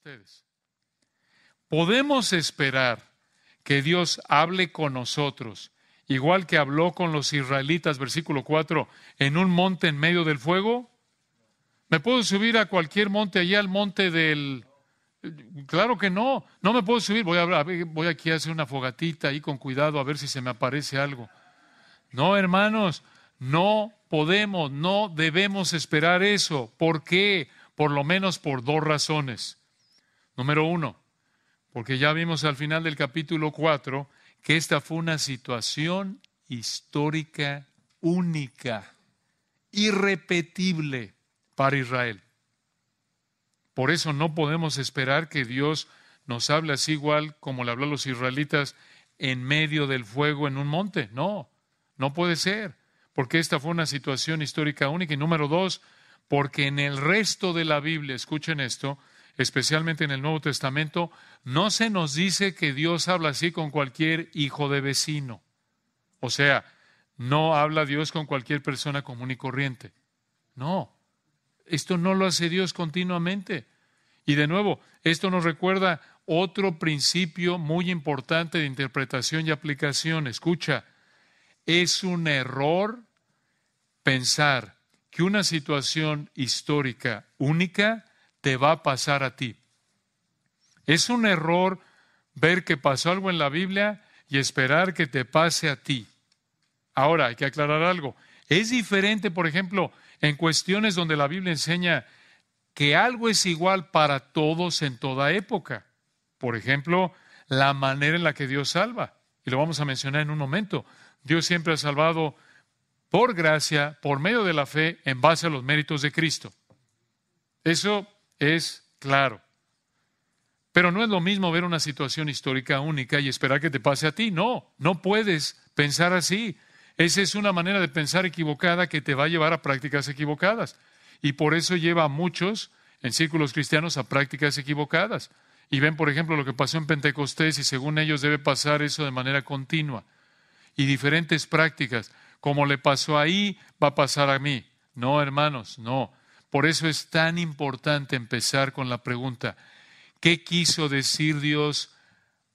ustedes. Podemos esperar que Dios hable con nosotros, igual que habló con los israelitas, versículo 4, en un monte en medio del fuego. ¿Me puedo subir a cualquier monte allá al monte del... Claro que no, no me puedo subir, voy, a, voy aquí a hacer una fogatita ahí con cuidado a ver si se me aparece algo. No, hermanos, no podemos, no debemos esperar eso. ¿Por qué? Por lo menos por dos razones. Número uno, porque ya vimos al final del capítulo 4 que esta fue una situación histórica única, irrepetible para Israel. Por eso no podemos esperar que Dios nos hable así igual como le habló a los israelitas en medio del fuego en un monte. No, no puede ser, porque esta fue una situación histórica única. Y número dos, porque en el resto de la Biblia, escuchen esto, especialmente en el Nuevo Testamento, no se nos dice que Dios habla así con cualquier hijo de vecino. O sea, no habla Dios con cualquier persona común y corriente. No, esto no lo hace Dios continuamente. Y de nuevo, esto nos recuerda otro principio muy importante de interpretación y aplicación. Escucha, es un error pensar que una situación histórica única te va a pasar a ti. Es un error ver que pasó algo en la Biblia y esperar que te pase a ti. Ahora, hay que aclarar algo. Es diferente, por ejemplo, en cuestiones donde la Biblia enseña que algo es igual para todos en toda época. Por ejemplo, la manera en la que Dios salva. Y lo vamos a mencionar en un momento. Dios siempre ha salvado por gracia, por medio de la fe, en base a los méritos de Cristo. Eso es claro. Pero no es lo mismo ver una situación histórica única y esperar que te pase a ti. No, no puedes pensar así. Esa es una manera de pensar equivocada que te va a llevar a prácticas equivocadas. Y por eso lleva a muchos en círculos cristianos a prácticas equivocadas. Y ven, por ejemplo, lo que pasó en Pentecostés y según ellos debe pasar eso de manera continua. Y diferentes prácticas. Como le pasó ahí, va a pasar a mí. No, hermanos, no. Por eso es tan importante empezar con la pregunta, ¿qué quiso decir Dios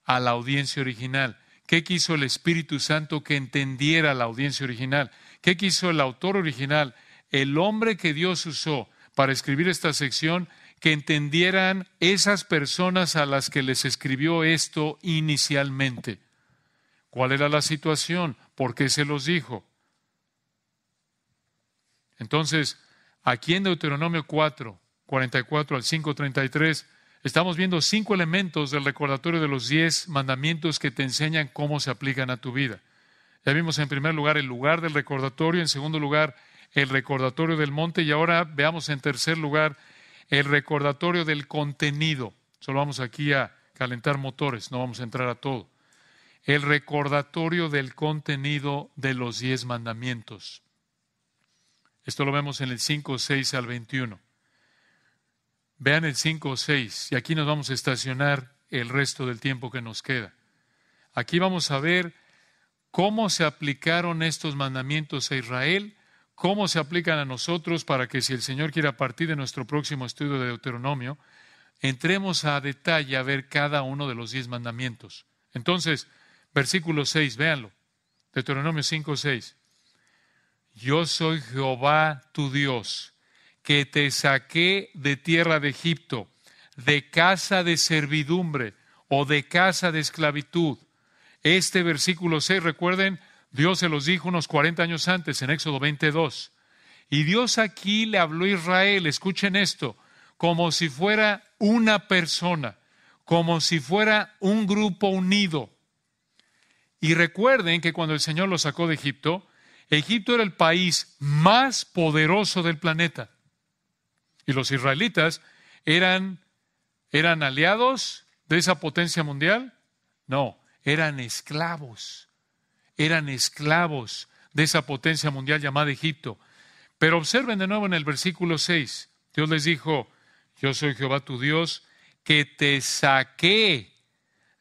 a la audiencia original? ¿Qué quiso el Espíritu Santo que entendiera la audiencia original? ¿Qué quiso el autor original? El hombre que Dios usó para escribir esta sección, que entendieran esas personas a las que les escribió esto inicialmente. ¿Cuál era la situación? ¿Por qué se los dijo? Entonces, Aquí en Deuteronomio 4, 44 al 33, estamos viendo cinco elementos del recordatorio de los diez mandamientos que te enseñan cómo se aplican a tu vida. Ya vimos en primer lugar el lugar del recordatorio, en segundo lugar el recordatorio del monte y ahora veamos en tercer lugar el recordatorio del contenido. Solo vamos aquí a calentar motores, no vamos a entrar a todo. El recordatorio del contenido de los diez mandamientos. Esto lo vemos en el 5, 6 al 21. Vean el 5 6 y aquí nos vamos a estacionar el resto del tiempo que nos queda. Aquí vamos a ver cómo se aplicaron estos mandamientos a Israel, cómo se aplican a nosotros para que si el Señor quiere a partir de nuestro próximo estudio de Deuteronomio, entremos a detalle a ver cada uno de los diez mandamientos. Entonces, versículo 6, véanlo. Deuteronomio 5, 6. Yo soy Jehová tu Dios, que te saqué de tierra de Egipto, de casa de servidumbre o de casa de esclavitud. Este versículo 6, recuerden, Dios se los dijo unos 40 años antes, en Éxodo 22. Y Dios aquí le habló a Israel, escuchen esto, como si fuera una persona, como si fuera un grupo unido. Y recuerden que cuando el Señor los sacó de Egipto, Egipto era el país más poderoso del planeta. Y los israelitas eran, eran aliados de esa potencia mundial. No, eran esclavos. Eran esclavos de esa potencia mundial llamada Egipto. Pero observen de nuevo en el versículo 6. Dios les dijo, yo soy Jehová tu Dios, que te saqué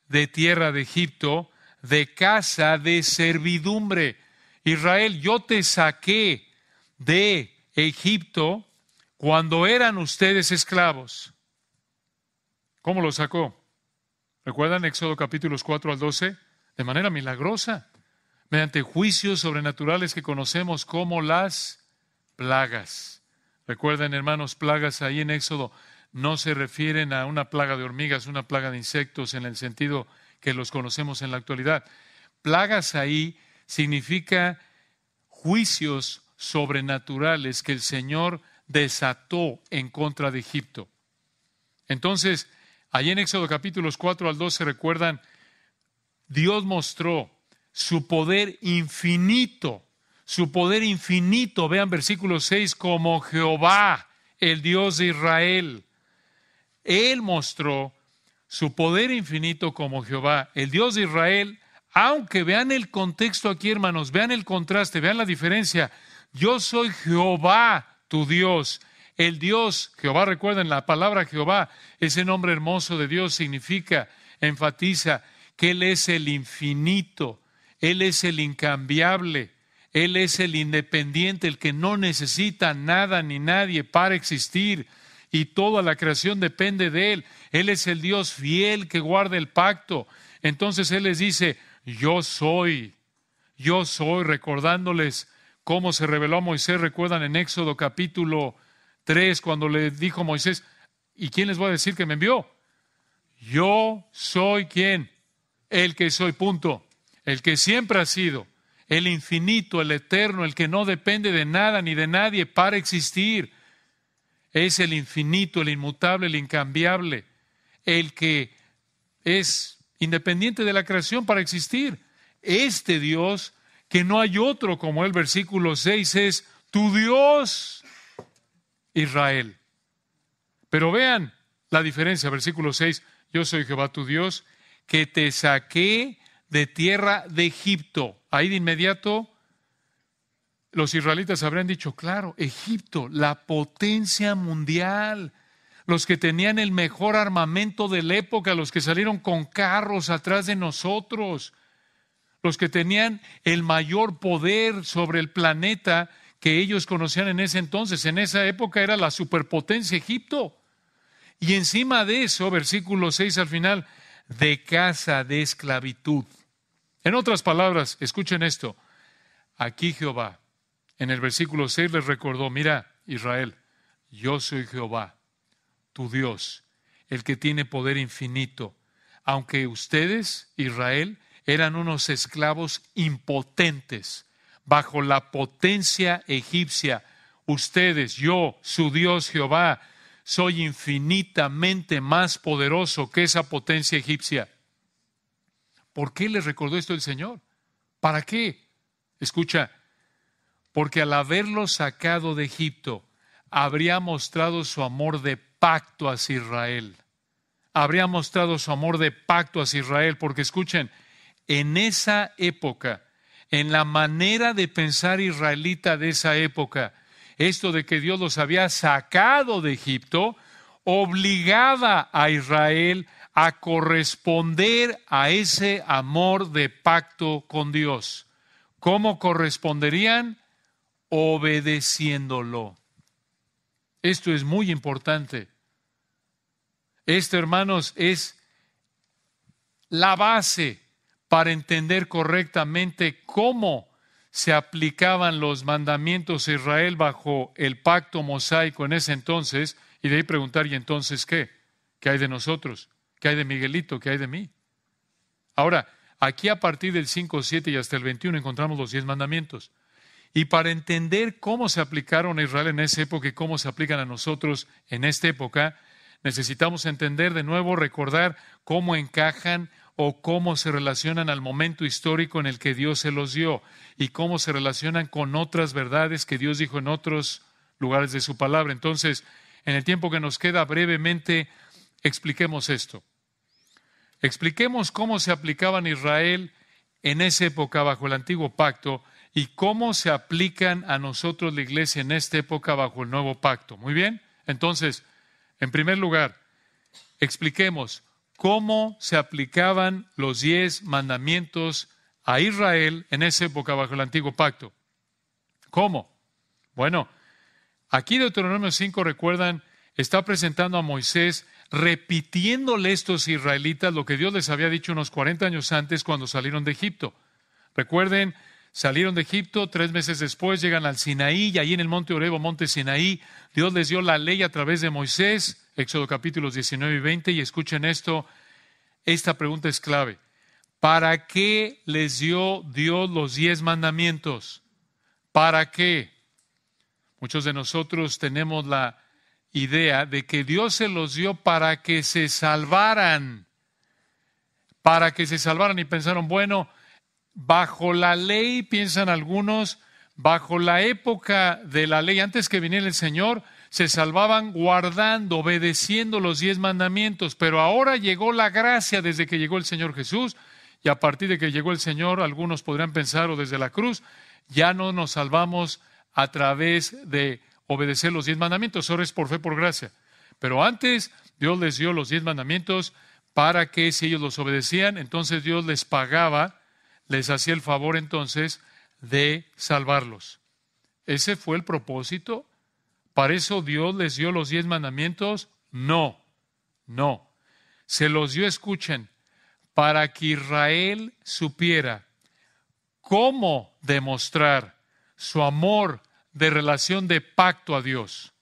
de tierra de Egipto, de casa de servidumbre. Israel, yo te saqué de Egipto cuando eran ustedes esclavos. ¿Cómo lo sacó? ¿Recuerdan Éxodo capítulos 4 al 12? De manera milagrosa, mediante juicios sobrenaturales que conocemos como las plagas. Recuerden, hermanos, plagas ahí en Éxodo no se refieren a una plaga de hormigas, una plaga de insectos en el sentido que los conocemos en la actualidad. Plagas ahí significa juicios sobrenaturales que el Señor desató en contra de Egipto. Entonces, allí en Éxodo capítulos 4 al 12 recuerdan, Dios mostró su poder infinito, su poder infinito, vean versículo 6, como Jehová, el Dios de Israel. Él mostró su poder infinito como Jehová, el Dios de Israel, aunque vean el contexto aquí, hermanos, vean el contraste, vean la diferencia. Yo soy Jehová, tu Dios. El Dios, Jehová, recuerden, la palabra Jehová, ese nombre hermoso de Dios significa, enfatiza, que Él es el infinito, Él es el incambiable, Él es el independiente, el que no necesita nada ni nadie para existir y toda la creación depende de Él. Él es el Dios fiel que guarda el pacto. Entonces Él les dice, yo soy, yo soy, recordándoles cómo se reveló a Moisés, recuerdan en Éxodo capítulo 3, cuando le dijo Moisés, ¿y quién les voy a decir que me envió? Yo soy quien, el que soy, punto, el que siempre ha sido, el infinito, el eterno, el que no depende de nada ni de nadie para existir. Es el infinito, el inmutable, el incambiable, el que es independiente de la creación para existir. Este Dios, que no hay otro como el versículo 6, es tu Dios, Israel. Pero vean la diferencia, versículo 6, yo soy Jehová tu Dios, que te saqué de tierra de Egipto. Ahí de inmediato los israelitas habrían dicho, claro, Egipto, la potencia mundial, los que tenían el mejor armamento de la época, los que salieron con carros atrás de nosotros, los que tenían el mayor poder sobre el planeta que ellos conocían en ese entonces. En esa época era la superpotencia Egipto. Y encima de eso, versículo 6 al final, de casa de esclavitud. En otras palabras, escuchen esto. Aquí Jehová, en el versículo 6 les recordó, mira Israel, yo soy Jehová, tu Dios, el que tiene poder infinito, aunque ustedes, Israel, eran unos esclavos impotentes bajo la potencia egipcia. Ustedes, yo, su Dios Jehová, soy infinitamente más poderoso que esa potencia egipcia. ¿Por qué le recordó esto el Señor? ¿Para qué? Escucha, porque al haberlo sacado de Egipto, habría mostrado su amor de pacto hacia Israel. Habría mostrado su amor de pacto hacia Israel, porque escuchen, en esa época, en la manera de pensar israelita de esa época, esto de que Dios los había sacado de Egipto, obligaba a Israel a corresponder a ese amor de pacto con Dios. ¿Cómo corresponderían? Obedeciéndolo. Esto es muy importante. Esto, hermanos, es la base para entender correctamente cómo se aplicaban los mandamientos de Israel bajo el pacto mosaico en ese entonces, y de ahí preguntar, ¿y entonces qué? ¿Qué hay de nosotros? ¿Qué hay de Miguelito? ¿Qué hay de mí? Ahora, aquí a partir del 5, 7 y hasta el 21 encontramos los 10 mandamientos. Y para entender cómo se aplicaron a Israel en esa época y cómo se aplican a nosotros en esta época, necesitamos entender de nuevo, recordar cómo encajan o cómo se relacionan al momento histórico en el que Dios se los dio y cómo se relacionan con otras verdades que Dios dijo en otros lugares de su palabra. Entonces, en el tiempo que nos queda brevemente, expliquemos esto. Expliquemos cómo se aplicaban a Israel en esa época bajo el antiguo pacto y cómo se aplican a nosotros la iglesia en esta época bajo el nuevo pacto. Muy bien, entonces, en primer lugar, expliquemos cómo se aplicaban los diez mandamientos a Israel en esa época bajo el antiguo pacto. ¿Cómo? Bueno, aquí Deuteronomio 5, recuerdan, está presentando a Moisés repitiéndole a estos israelitas lo que Dios les había dicho unos 40 años antes cuando salieron de Egipto. Recuerden Salieron de Egipto, tres meses después llegan al Sinaí y allí en el monte Orebo, monte Sinaí, Dios les dio la ley a través de Moisés, Éxodo capítulos 19 y 20, y escuchen esto, esta pregunta es clave. ¿Para qué les dio Dios los diez mandamientos? ¿Para qué? Muchos de nosotros tenemos la idea de que Dios se los dio para que se salvaran, para que se salvaran y pensaron, bueno, Bajo la ley, piensan algunos, bajo la época de la ley, antes que viniera el Señor, se salvaban guardando, obedeciendo los diez mandamientos, pero ahora llegó la gracia desde que llegó el Señor Jesús, y a partir de que llegó el Señor, algunos podrían pensar, o desde la cruz, ya no nos salvamos a través de obedecer los diez mandamientos, ahora es por fe, por gracia. Pero antes Dios les dio los diez mandamientos para que si ellos los obedecían, entonces Dios les pagaba les hacía el favor entonces de salvarlos. ¿Ese fue el propósito? ¿Para eso Dios les dio los diez mandamientos? No, no. Se los dio, escuchen, para que Israel supiera cómo demostrar su amor de relación de pacto a Dios.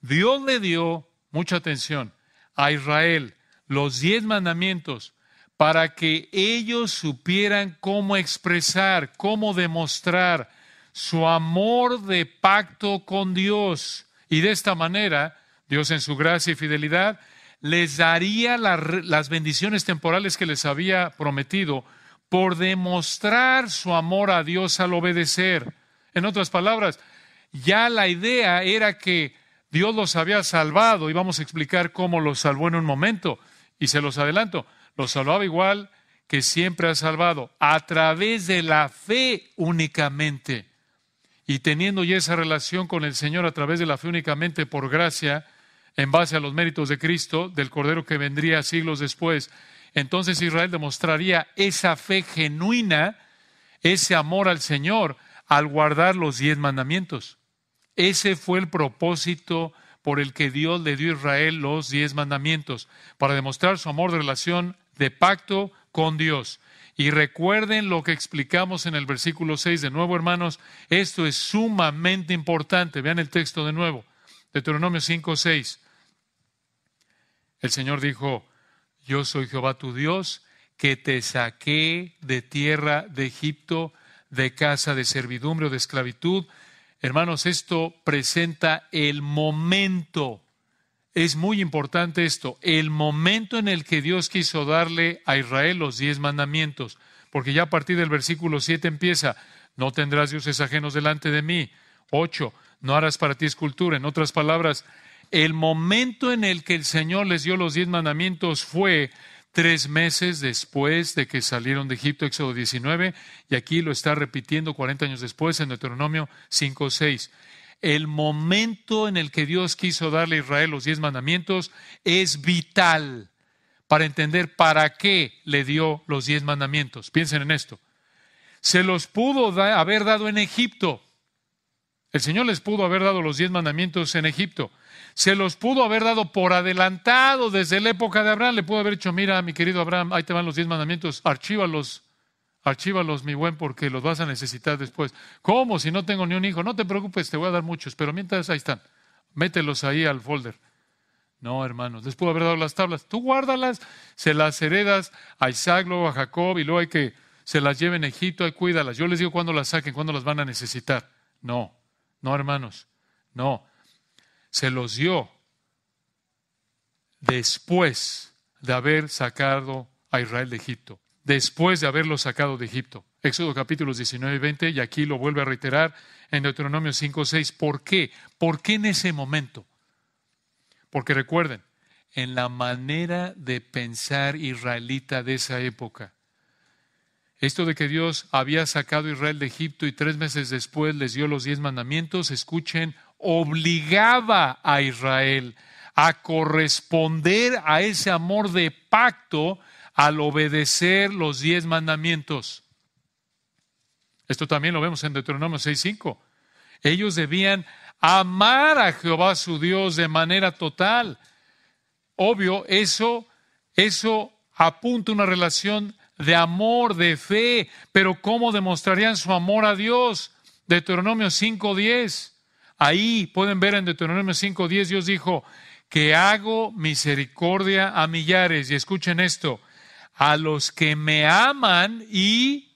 Dios le dio, mucha atención, a Israel los diez mandamientos para que ellos supieran cómo expresar, cómo demostrar su amor de pacto con Dios. Y de esta manera, Dios en su gracia y fidelidad les daría las bendiciones temporales que les había prometido por demostrar su amor a Dios al obedecer. En otras palabras, ya la idea era que Dios los había salvado, y vamos a explicar cómo los salvó en un momento, y se los adelanto. Lo salvaba igual que siempre ha salvado, a través de la fe únicamente. Y teniendo ya esa relación con el Señor a través de la fe únicamente por gracia, en base a los méritos de Cristo, del Cordero que vendría siglos después, entonces Israel demostraría esa fe genuina, ese amor al Señor, al guardar los diez mandamientos. Ese fue el propósito por el que Dios le dio a Israel los diez mandamientos, para demostrar su amor de relación de pacto con Dios. Y recuerden lo que explicamos en el versículo 6, de nuevo hermanos, esto es sumamente importante. Vean el texto de nuevo, Deuteronomio 5, 6. El Señor dijo, yo soy Jehová tu Dios, que te saqué de tierra de Egipto, de casa de servidumbre o de esclavitud, Hermanos, esto presenta el momento. Es muy importante esto, el momento en el que Dios quiso darle a Israel los diez mandamientos, porque ya a partir del versículo 7 empieza, no tendrás dioses ajenos delante de mí. 8, no harás para ti escultura. En otras palabras, el momento en el que el Señor les dio los diez mandamientos fue tres meses después de que salieron de Egipto, Éxodo 19, y aquí lo está repitiendo 40 años después en Deuteronomio 5, 6. El momento en el que Dios quiso darle a Israel los diez mandamientos es vital para entender para qué le dio los diez mandamientos. Piensen en esto. Se los pudo haber dado en Egipto. El Señor les pudo haber dado los diez mandamientos en Egipto se los pudo haber dado por adelantado desde la época de Abraham. Le pudo haber dicho, mira, mi querido Abraham, ahí te van los diez mandamientos, archívalos, archívalos, mi buen, porque los vas a necesitar después. ¿Cómo? Si no tengo ni un hijo, no te preocupes, te voy a dar muchos, pero mientras ahí están, mételos ahí al folder. No, hermanos, les pudo haber dado las tablas. Tú guárdalas, se las heredas a Isaac, luego a Jacob, y luego hay que se las lleven a Egipto, y cuídalas. Yo les digo cuándo las saquen, cuándo las van a necesitar. No, no, hermanos, no se los dio después de haber sacado a Israel de Egipto, después de haberlo sacado de Egipto. Éxodo capítulos 19 y 20, y aquí lo vuelve a reiterar en Deuteronomio 5, 6. ¿Por qué? ¿Por qué en ese momento? Porque recuerden, en la manera de pensar israelita de esa época, esto de que Dios había sacado a Israel de Egipto y tres meses después les dio los diez mandamientos, escuchen, obligaba a Israel a corresponder a ese amor de pacto al obedecer los diez mandamientos. Esto también lo vemos en Deuteronomio 6.5. Ellos debían amar a Jehová su Dios de manera total. Obvio, eso, eso apunta una relación de amor, de fe, pero ¿cómo demostrarían su amor a Dios? Deuteronomio 5.10. Ahí pueden ver en Deuteronomio 5:10, Dios dijo, que hago misericordia a millares. Y escuchen esto, a los que me aman y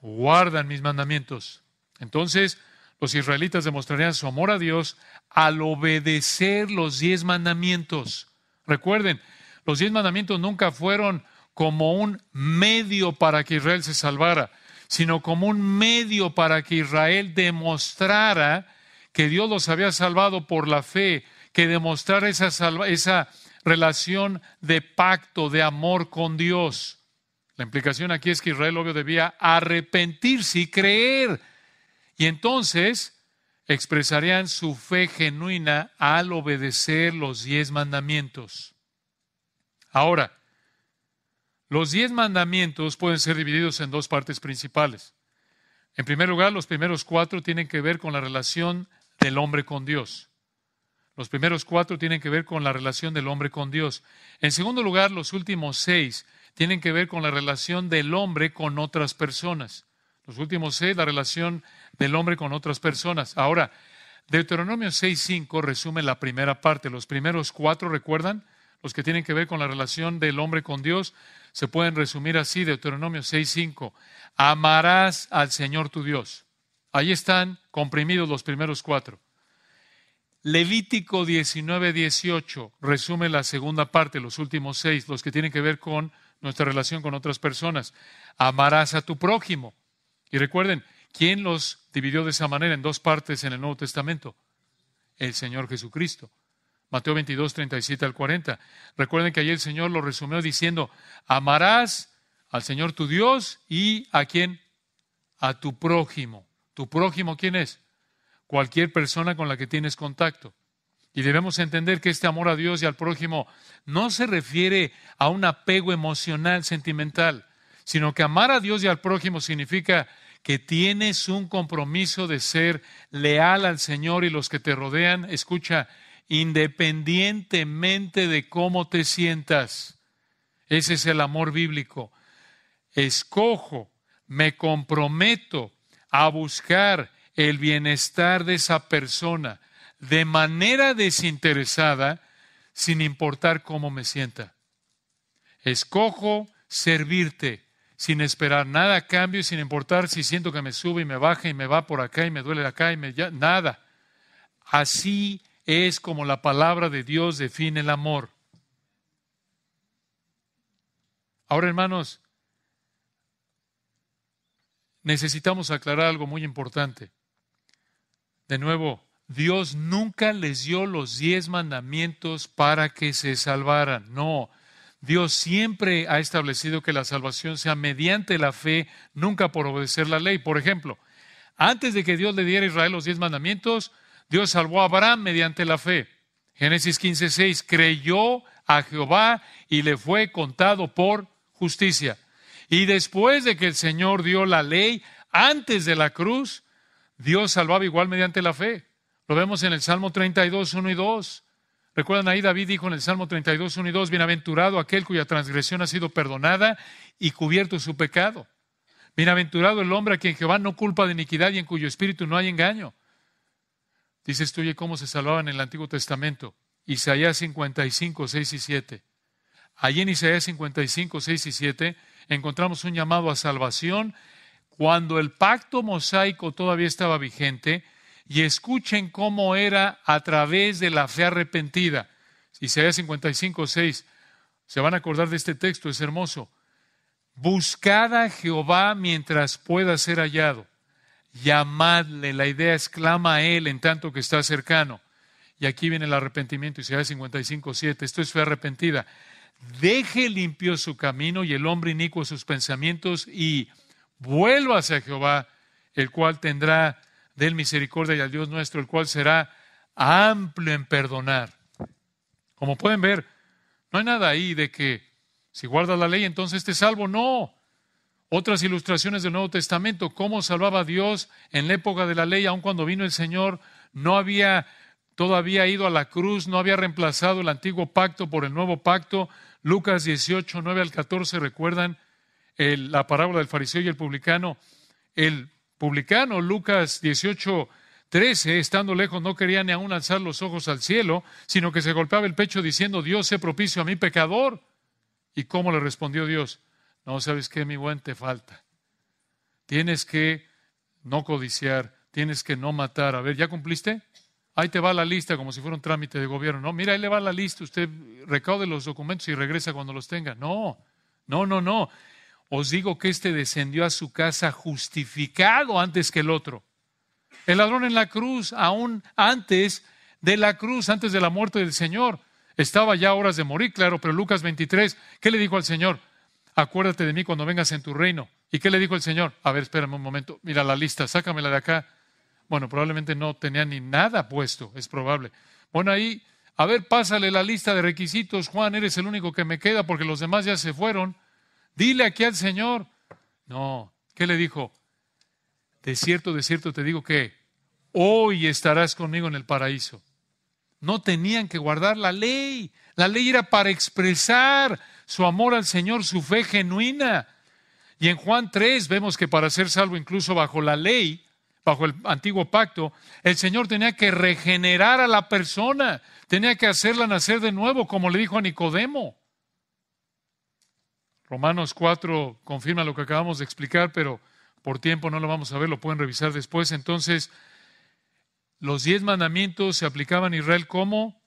guardan mis mandamientos. Entonces, los israelitas demostrarían su amor a Dios al obedecer los diez mandamientos. Recuerden, los diez mandamientos nunca fueron como un medio para que Israel se salvara, sino como un medio para que Israel demostrara que Dios los había salvado por la fe, que demostrar esa, esa relación de pacto, de amor con Dios. La implicación aquí es que Israel obvio debía arrepentirse y creer. Y entonces expresarían su fe genuina al obedecer los diez mandamientos. Ahora, los diez mandamientos pueden ser divididos en dos partes principales. En primer lugar, los primeros cuatro tienen que ver con la relación el hombre con Dios. Los primeros cuatro tienen que ver con la relación del hombre con Dios. En segundo lugar, los últimos seis tienen que ver con la relación del hombre con otras personas. Los últimos seis, la relación del hombre con otras personas. Ahora, Deuteronomio 6.5 resume la primera parte. Los primeros cuatro, ¿recuerdan? Los que tienen que ver con la relación del hombre con Dios, se pueden resumir así. Deuteronomio 6.5. Amarás al Señor tu Dios Ahí están comprimidos los primeros cuatro. Levítico 19, 18 resume la segunda parte, los últimos seis, los que tienen que ver con nuestra relación con otras personas. Amarás a tu prójimo. Y recuerden, ¿quién los dividió de esa manera en dos partes en el Nuevo Testamento? El Señor Jesucristo. Mateo 22, 37 al 40. Recuerden que allí el Señor lo resumió diciendo, amarás al Señor tu Dios y a quién? A tu prójimo. ¿Tu prójimo quién es? Cualquier persona con la que tienes contacto. Y debemos entender que este amor a Dios y al prójimo no se refiere a un apego emocional, sentimental, sino que amar a Dios y al prójimo significa que tienes un compromiso de ser leal al Señor y los que te rodean, escucha, independientemente de cómo te sientas. Ese es el amor bíblico. Escojo, me comprometo a buscar el bienestar de esa persona de manera desinteresada, sin importar cómo me sienta. Escojo servirte sin esperar nada a cambio y sin importar si siento que me sube y me baja y me va por acá y me duele acá y me nada. Así es como la palabra de Dios define el amor. Ahora, hermanos, necesitamos aclarar algo muy importante. De nuevo, Dios nunca les dio los diez mandamientos para que se salvaran. No, Dios siempre ha establecido que la salvación sea mediante la fe, nunca por obedecer la ley. Por ejemplo, antes de que Dios le diera a Israel los diez mandamientos, Dios salvó a Abraham mediante la fe. Génesis 15.6 creyó a Jehová y le fue contado por justicia. Y después de que el Señor dio la ley, antes de la cruz, Dios salvaba igual mediante la fe. Lo vemos en el Salmo 32, 1 y 2. Recuerdan ahí, David dijo en el Salmo 32, 1 y 2, Bienaventurado aquel cuya transgresión ha sido perdonada y cubierto su pecado. Bienaventurado el hombre a quien Jehová no culpa de iniquidad y en cuyo espíritu no hay engaño. Dices tú, ¿y cómo se salvaban en el Antiguo Testamento? Isaías 55, 6 y 7. Allí en Isaías 55, 6 y 7 encontramos un llamado a salvación cuando el pacto mosaico todavía estaba vigente y escuchen cómo era a través de la fe arrepentida. Isaías 55, 6. Se van a acordar de este texto, es hermoso. Buscad a Jehová mientras pueda ser hallado. Llamadle, la idea exclama a él en tanto que está cercano. Y aquí viene el arrepentimiento, Isaías 55, 7. Esto es fe arrepentida deje limpio su camino y el hombre inicuo sus pensamientos y vuelva hacia Jehová, el cual tendrá del misericordia y al Dios nuestro, el cual será amplio en perdonar. Como pueden ver, no hay nada ahí de que si guardas la ley entonces te salvo. No. Otras ilustraciones del Nuevo Testamento, cómo salvaba a Dios en la época de la ley, aun cuando vino el Señor, no había todavía ha ido a la cruz, no había reemplazado el antiguo pacto por el nuevo pacto. Lucas 18, 9 al 14, recuerdan la parábola del fariseo y el publicano. El publicano, Lucas 18, 13, estando lejos, no quería ni aún alzar los ojos al cielo, sino que se golpeaba el pecho diciendo, Dios, sé propicio a mi pecador. ¿Y cómo le respondió Dios? No, sabes qué, mi buen, te falta. Tienes que no codiciar, tienes que no matar. A ver, ¿ya cumpliste? Ahí te va la lista como si fuera un trámite de gobierno. No, mira, ahí le va la lista, usted recaude los documentos y regresa cuando los tenga. No, no, no, no. Os digo que este descendió a su casa justificado antes que el otro. El ladrón en la cruz, aún antes de la cruz, antes de la muerte del Señor, estaba ya a horas de morir, claro, pero Lucas 23, ¿qué le dijo al Señor? Acuérdate de mí cuando vengas en tu reino. ¿Y qué le dijo el Señor? A ver, espérame un momento, mira la lista, sácamela de acá. Bueno, probablemente no tenía ni nada puesto, es probable. Bueno, ahí, a ver, pásale la lista de requisitos, Juan, eres el único que me queda porque los demás ya se fueron. Dile aquí al Señor. No, ¿qué le dijo? De cierto, de cierto te digo que hoy estarás conmigo en el paraíso. No tenían que guardar la ley. La ley era para expresar su amor al Señor, su fe genuina. Y en Juan 3 vemos que para ser salvo incluso bajo la ley, bajo el antiguo pacto, el Señor tenía que regenerar a la persona, tenía que hacerla nacer de nuevo, como le dijo a Nicodemo. Romanos 4 confirma lo que acabamos de explicar, pero por tiempo no lo vamos a ver, lo pueden revisar después. Entonces, los diez mandamientos se aplicaban a Israel como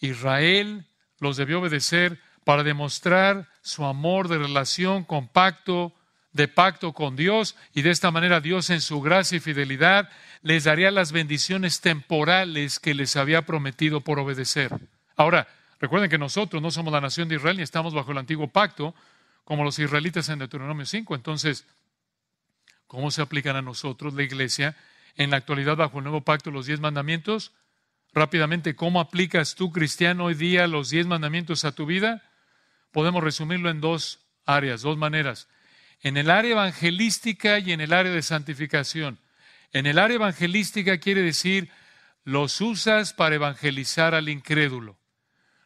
Israel los debió obedecer para demostrar su amor de relación, con pacto, de pacto con Dios y de esta manera Dios en su gracia y fidelidad les daría las bendiciones temporales que les había prometido por obedecer. Ahora, recuerden que nosotros no somos la nación de Israel ni estamos bajo el antiguo pacto como los israelitas en Deuteronomio 5. Entonces, ¿cómo se aplican a nosotros, la iglesia, en la actualidad bajo el nuevo pacto los diez mandamientos? Rápidamente, ¿cómo aplicas tú, cristiano, hoy día los diez mandamientos a tu vida? Podemos resumirlo en dos áreas, dos maneras en el área evangelística y en el área de santificación. En el área evangelística quiere decir, los usas para evangelizar al incrédulo.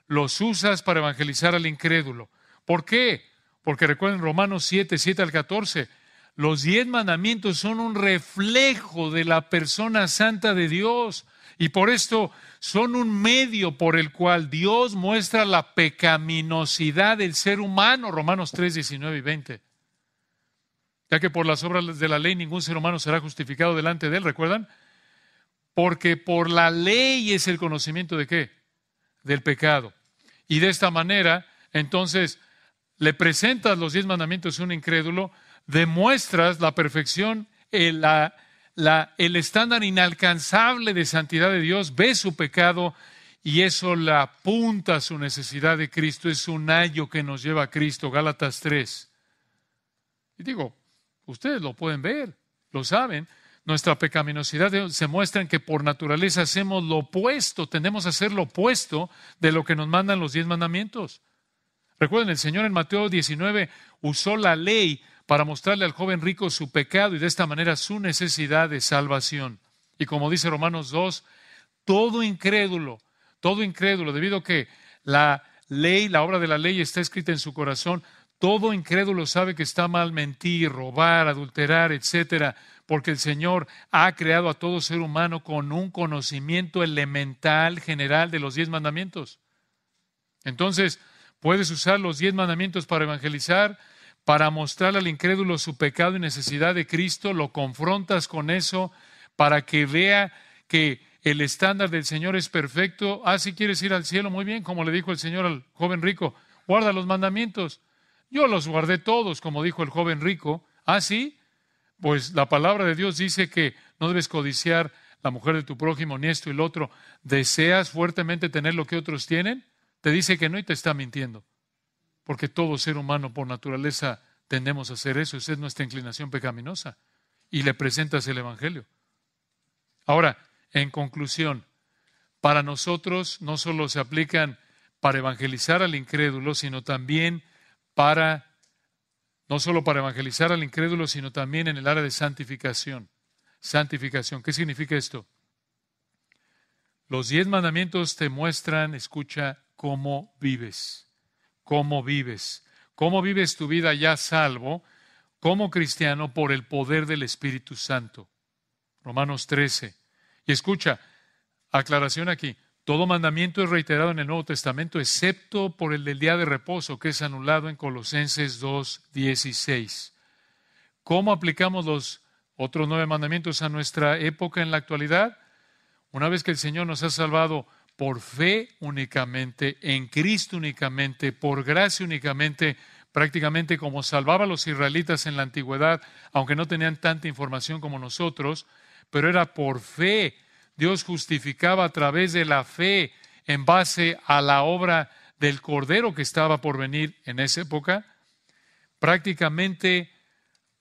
Los usas para evangelizar al incrédulo. ¿Por qué? Porque recuerden Romanos 7, 7 al 14, los diez mandamientos son un reflejo de la persona santa de Dios. Y por esto son un medio por el cual Dios muestra la pecaminosidad del ser humano, Romanos 3, 19 y 20 ya que por las obras de la ley ningún ser humano será justificado delante de él, ¿recuerdan? Porque por la ley es el conocimiento de qué? Del pecado. Y de esta manera, entonces, le presentas los diez mandamientos a un incrédulo, demuestras la perfección, el, estándar inalcanzable de santidad de Dios, ve su pecado y eso le apunta a su necesidad de Cristo. Es un ayo que nos lleva a Cristo, Gálatas 3. Y digo, Ustedes lo pueden ver, lo saben. Nuestra pecaminosidad se muestra en que por naturaleza hacemos lo opuesto, tendemos a hacer lo opuesto de lo que nos mandan los diez mandamientos. Recuerden, el Señor en Mateo 19 usó la ley para mostrarle al joven rico su pecado y de esta manera su necesidad de salvación. Y como dice Romanos 2, todo incrédulo, todo incrédulo, debido a que la ley, la obra de la ley está escrita en su corazón, todo incrédulo sabe que está mal mentir, robar, adulterar, etcétera, porque el Señor ha creado a todo ser humano con un conocimiento elemental general de los diez mandamientos. Entonces, puedes usar los diez mandamientos para evangelizar, para mostrar al incrédulo su pecado y necesidad de Cristo, lo confrontas con eso para que vea que el estándar del Señor es perfecto. Ah, si quieres ir al cielo, muy bien, como le dijo el Señor al joven rico, guarda los mandamientos. Yo los guardé todos, como dijo el joven rico. ¿Ah, sí? Pues la palabra de Dios dice que no debes codiciar la mujer de tu prójimo, ni esto y el otro. ¿Deseas fuertemente tener lo que otros tienen? Te dice que no y te está mintiendo. Porque todo ser humano por naturaleza tendemos a hacer eso. Esa es nuestra inclinación pecaminosa. Y le presentas el Evangelio. Ahora, en conclusión, para nosotros no solo se aplican para evangelizar al incrédulo, sino también para, no solo para evangelizar al incrédulo, sino también en el área de santificación. Santificación, ¿qué significa esto? Los diez mandamientos te muestran, escucha, cómo vives, cómo vives, cómo vives tu vida ya salvo como cristiano por el poder del Espíritu Santo. Romanos 13. Y escucha, aclaración aquí, todo mandamiento es reiterado en el Nuevo Testamento, excepto por el del día de reposo, que es anulado en Colosenses 2.16. ¿Cómo aplicamos los otros nueve mandamientos a nuestra época en la actualidad? Una vez que el Señor nos ha salvado por fe únicamente, en Cristo únicamente, por gracia únicamente, prácticamente como salvaba a los israelitas en la antigüedad, aunque no tenían tanta información como nosotros, pero era por fe Dios justificaba a través de la fe en base a la obra del Cordero que estaba por venir en esa época. Prácticamente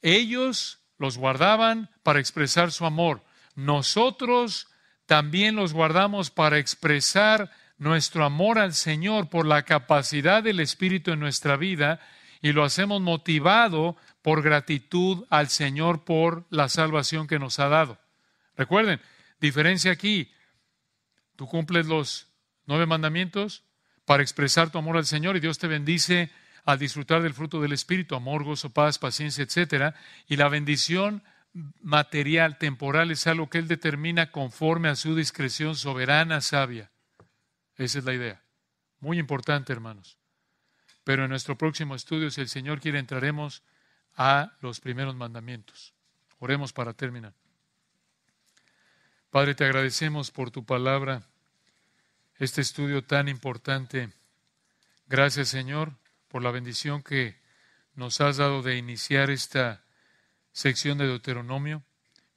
ellos los guardaban para expresar su amor. Nosotros también los guardamos para expresar nuestro amor al Señor por la capacidad del Espíritu en nuestra vida y lo hacemos motivado por gratitud al Señor por la salvación que nos ha dado. Recuerden, Diferencia aquí, tú cumples los nueve mandamientos para expresar tu amor al Señor y Dios te bendice al disfrutar del fruto del Espíritu, amor, gozo, paz, paciencia, etc. Y la bendición material, temporal, es algo que Él determina conforme a su discreción soberana, sabia. Esa es la idea. Muy importante, hermanos. Pero en nuestro próximo estudio, si el Señor quiere, entraremos a los primeros mandamientos. Oremos para terminar. Padre, te agradecemos por tu palabra, este estudio tan importante. Gracias, Señor, por la bendición que nos has dado de iniciar esta sección de Deuteronomio.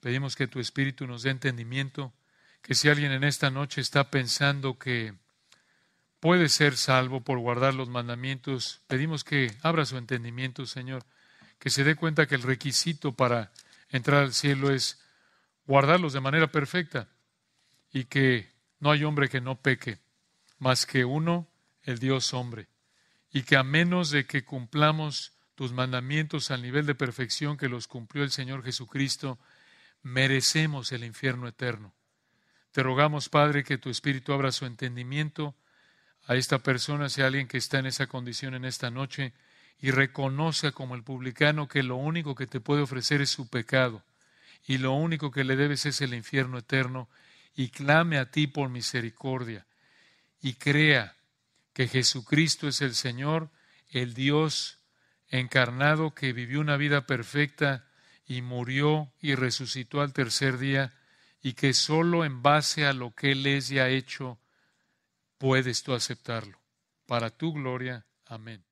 Pedimos que tu Espíritu nos dé entendimiento, que si alguien en esta noche está pensando que puede ser salvo por guardar los mandamientos, pedimos que abra su entendimiento, Señor, que se dé cuenta que el requisito para entrar al cielo es guardarlos de manera perfecta y que no hay hombre que no peque, más que uno, el Dios hombre, y que a menos de que cumplamos tus mandamientos al nivel de perfección que los cumplió el Señor Jesucristo, merecemos el infierno eterno. Te rogamos, Padre, que tu Espíritu abra su entendimiento a esta persona, sea alguien que está en esa condición en esta noche, y reconozca como el publicano que lo único que te puede ofrecer es su pecado y lo único que le debes es el infierno eterno, y clame a ti por misericordia, y crea que Jesucristo es el Señor, el Dios encarnado que vivió una vida perfecta y murió y resucitó al tercer día, y que solo en base a lo que Él es y ha hecho, puedes tú aceptarlo. Para tu gloria. Amén.